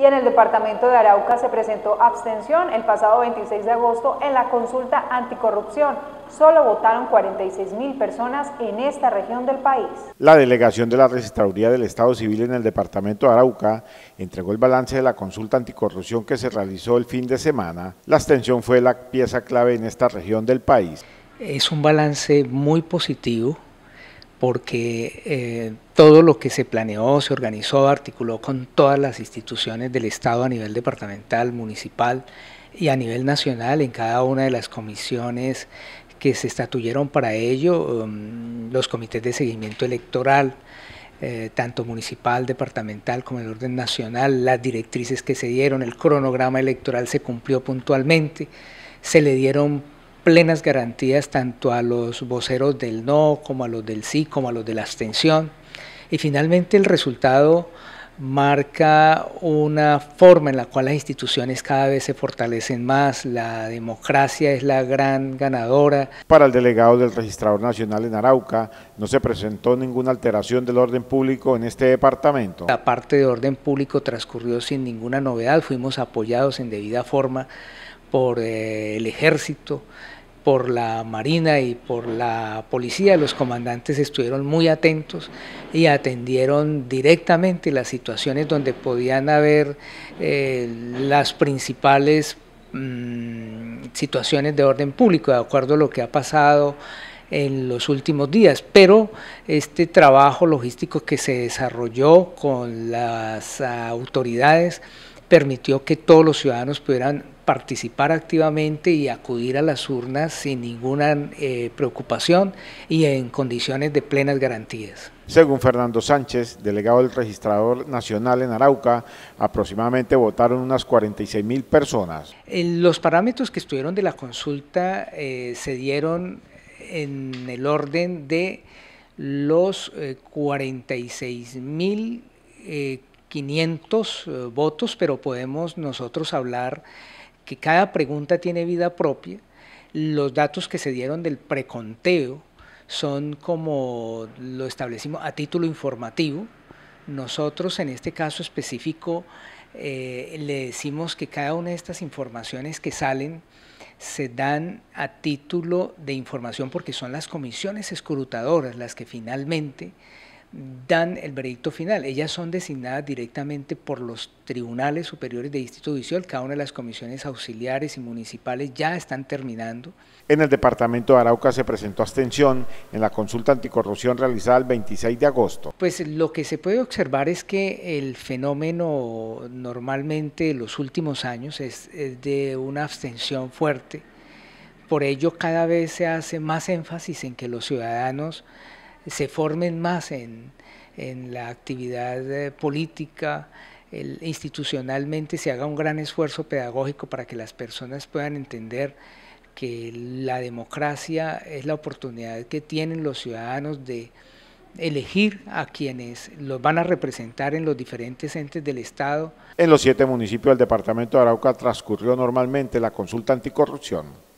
y en el departamento de Arauca se presentó abstención el pasado 26 de agosto en la consulta anticorrupción. Solo votaron 46 mil personas en esta región del país. La delegación de la Registraduría del Estado Civil en el departamento de Arauca entregó el balance de la consulta anticorrupción que se realizó el fin de semana. La abstención fue la pieza clave en esta región del país. Es un balance muy positivo porque eh, todo lo que se planeó, se organizó, articuló con todas las instituciones del Estado a nivel departamental, municipal y a nivel nacional en cada una de las comisiones que se estatuyeron para ello, um, los comités de seguimiento electoral, eh, tanto municipal, departamental como el orden nacional, las directrices que se dieron, el cronograma electoral se cumplió puntualmente, se le dieron plenas garantías tanto a los voceros del no, como a los del sí, como a los de la abstención. Y finalmente el resultado marca una forma en la cual las instituciones cada vez se fortalecen más, la democracia es la gran ganadora. Para el delegado del Registrador Nacional en Arauca, no se presentó ninguna alteración del orden público en este departamento. La parte de orden público transcurrió sin ninguna novedad, fuimos apoyados en debida forma por eh, el ejército, por la Marina y por la policía, los comandantes estuvieron muy atentos y atendieron directamente las situaciones donde podían haber eh, las principales mm, situaciones de orden público, de acuerdo a lo que ha pasado en los últimos días, pero este trabajo logístico que se desarrolló con las autoridades permitió que todos los ciudadanos pudieran participar activamente y acudir a las urnas sin ninguna eh, preocupación y en condiciones de plenas garantías. Según Fernando Sánchez, delegado del registrador nacional en Arauca, aproximadamente votaron unas 46 mil personas. Los parámetros que estuvieron de la consulta eh, se dieron en el orden de los 46 eh, mil 500 votos, pero podemos nosotros hablar que cada pregunta tiene vida propia. Los datos que se dieron del preconteo son como lo establecimos a título informativo. Nosotros en este caso específico eh, le decimos que cada una de estas informaciones que salen se dan a título de información porque son las comisiones escrutadoras las que finalmente dan el veredicto final. Ellas son designadas directamente por los tribunales superiores de Distrito Judicial. Cada una de las comisiones auxiliares y municipales ya están terminando. En el departamento de Arauca se presentó abstención en la consulta anticorrupción realizada el 26 de agosto. Pues lo que se puede observar es que el fenómeno normalmente en los últimos años es de una abstención fuerte. Por ello cada vez se hace más énfasis en que los ciudadanos se formen más en, la actividad eh, política, institucionalmente se haga un gran esfuerzo pedagógico para que las personas puedan entender que la democracia es la oportunidad que tienen los ciudadanos de elegir a quienes los van a representar en los diferentes entes del Estado. En los siete municipios del departamento de Arauca transcurrió normalmente la consulta anticorrupción.